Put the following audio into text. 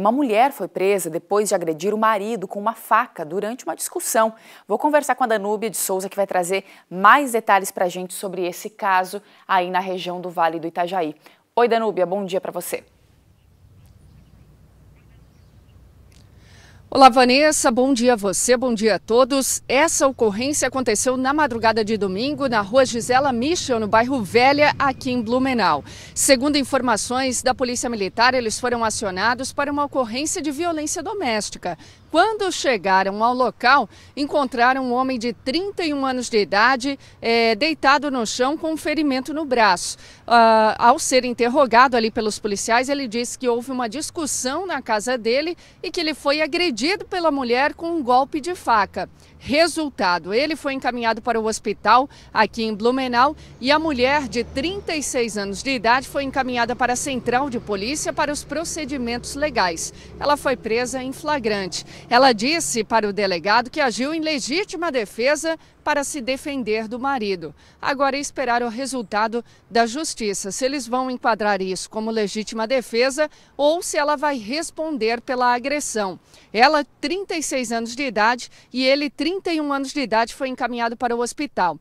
Uma mulher foi presa depois de agredir o marido com uma faca durante uma discussão. Vou conversar com a Danúbia de Souza, que vai trazer mais detalhes para a gente sobre esse caso aí na região do Vale do Itajaí. Oi, Danúbia, bom dia para você. Olá, Vanessa. Bom dia a você, bom dia a todos. Essa ocorrência aconteceu na madrugada de domingo na rua Gisela Michel, no bairro Velha, aqui em Blumenau. Segundo informações da Polícia Militar, eles foram acionados para uma ocorrência de violência doméstica. Quando chegaram ao local, encontraram um homem de 31 anos de idade é, deitado no chão com um ferimento no braço. Uh, ao ser interrogado ali pelos policiais, ele disse que houve uma discussão na casa dele e que ele foi agredido agredido pela mulher com um golpe de faca. Resultado: ele foi encaminhado para o hospital aqui em Blumenau e a mulher de 36 anos de idade foi encaminhada para a central de polícia para os procedimentos legais. Ela foi presa em flagrante. Ela disse para o delegado que agiu em legítima defesa para se defender do marido. Agora é esperar o resultado da justiça, se eles vão enquadrar isso como legítima defesa ou se ela vai responder pela agressão. É ela, 36 anos de idade, e ele, 31 anos de idade, foi encaminhado para o hospital.